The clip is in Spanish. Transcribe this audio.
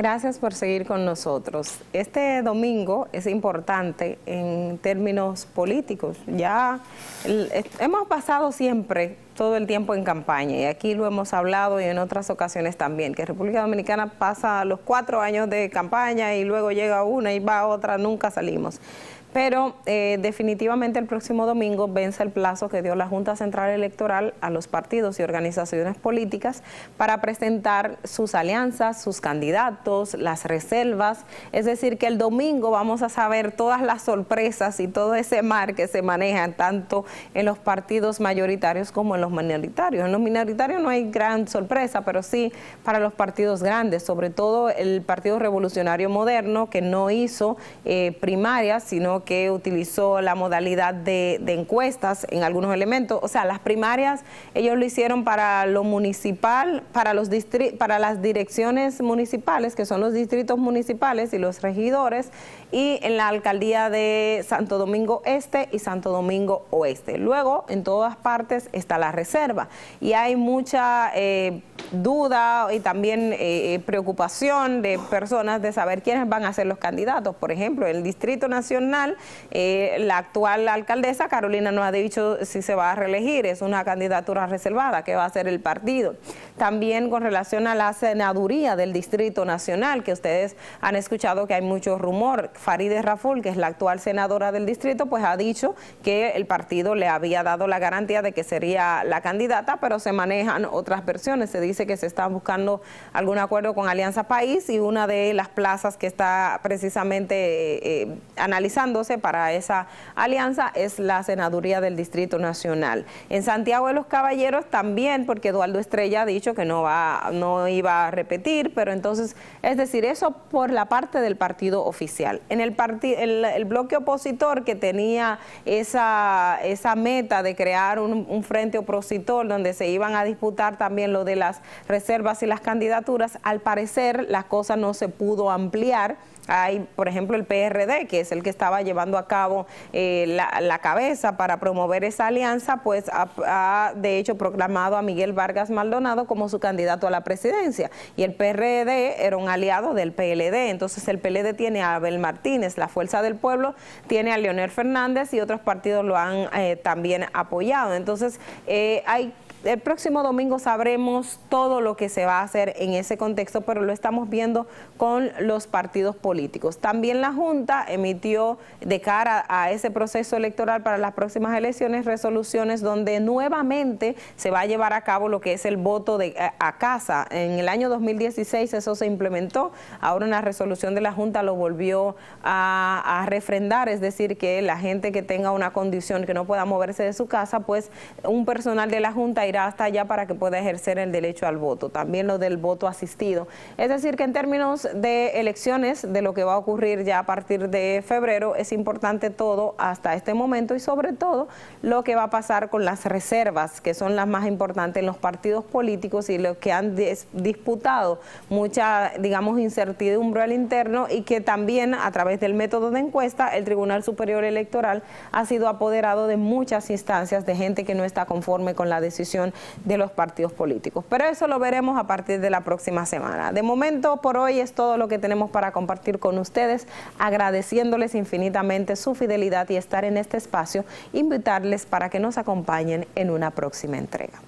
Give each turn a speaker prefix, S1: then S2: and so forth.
S1: Gracias por seguir con nosotros. Este domingo es importante en términos políticos. Ya hemos pasado siempre todo el tiempo en campaña y aquí lo hemos hablado y en otras ocasiones también, que República Dominicana pasa los cuatro años de campaña y luego llega una y va otra, nunca salimos. Pero eh, definitivamente el próximo domingo vence el plazo que dio la Junta Central Electoral a los partidos y organizaciones políticas para presentar sus alianzas, sus candidatos, las reservas. Es decir, que el domingo vamos a saber todas las sorpresas y todo ese mar que se maneja tanto en los partidos mayoritarios como en los minoritarios. En los minoritarios no hay gran sorpresa, pero sí para los partidos grandes, sobre todo el Partido Revolucionario Moderno, que no hizo eh, primarias, sino que utilizó la modalidad de, encuestas en algunos elementos. O sea, las primarias ellos lo hicieron para lo municipal, para, los para las direcciones municipales, que son los distritos municipales y los regidores, y en la alcaldía de Santo Domingo Este y Santo Domingo Oeste. Luego, en todas partes está la reserva y hay mucha... Eh, duda y también eh, eh, preocupación de personas de saber quiénes van a ser los candidatos. Por ejemplo, en el Distrito Nacional, eh, la actual alcaldesa Carolina no ha dicho si se va a reelegir, es una candidatura reservada que va a ser el partido. También con relación a la senaduría del Distrito Nacional, que ustedes han escuchado que hay mucho rumor, Farideh Raful, que es la actual senadora del distrito, pues ha dicho que el partido le había dado la garantía de que sería la candidata, pero se manejan otras versiones, se dice que se está buscando algún acuerdo con Alianza País y una de las plazas que está precisamente eh, eh, analizándose para esa alianza es la senaduría del Distrito Nacional. En Santiago de los Caballeros también, porque Eduardo Estrella ha dicho que no, va, no iba a repetir, pero entonces, es decir, eso por la parte del partido oficial. En el, el, bloque opositor que tenía esa, esa meta de crear un frente opositor donde se iban a disputar también lo de las reservas y las candidaturas, al parecer la cosa no se pudo ampliar. Hay, por ejemplo, el PRD, que es el que estaba llevando a cabo eh, la, cabeza para promover esa alianza, pues ha, de hecho proclamado a Miguel Vargas Maldonado como su candidato a la presidencia. Y el PRD era un aliado del PLD. Entonces el PLD tiene a Abel Martínez, la Fuerza del Pueblo tiene a Leonel Fernández y otros partidos lo han eh, también apoyado. Entonces eh, hay, el próximo domingo sabremos todo lo que se va a hacer en ese contexto, pero lo estamos viendo con los partidos políticos. También la Junta emitió de cara a ese proceso electoral para las próximas elecciones resoluciones donde nuevamente se va a llevar a cabo lo que es el voto de, eh, a, casa. En el año 2016 eso se implementó, ahora una resolución de la Junta lo volvió a refrendar, es decir, que la gente que tenga una condición que no pueda moverse de su casa, pues un personal de la Junta irá hasta allá para que pueda ejercer el derecho al voto, también lo del voto asistido. Es decir, que en términos de elecciones, de lo que va a ocurrir ya a partir de febrero, es importante todo hasta este momento y sobre todo lo que va a pasar con las reservas, que son las más importantes en los partidos políticos y los que han disputado mucha, digamos, incertidumbre al interno y que también a través del método de encuesta, el Tribunal Superior Electoral ha sido apoderado de muchas instancias de gente que no está conforme con la decisión de los partidos políticos. Pero eso lo veremos a partir de la próxima semana. De momento, por hoy es todo lo que tenemos para compartir con ustedes, agradeciéndoles infinitamente su fidelidad y estar en este espacio, invitarles para que nos acompañen en una próxima entrega.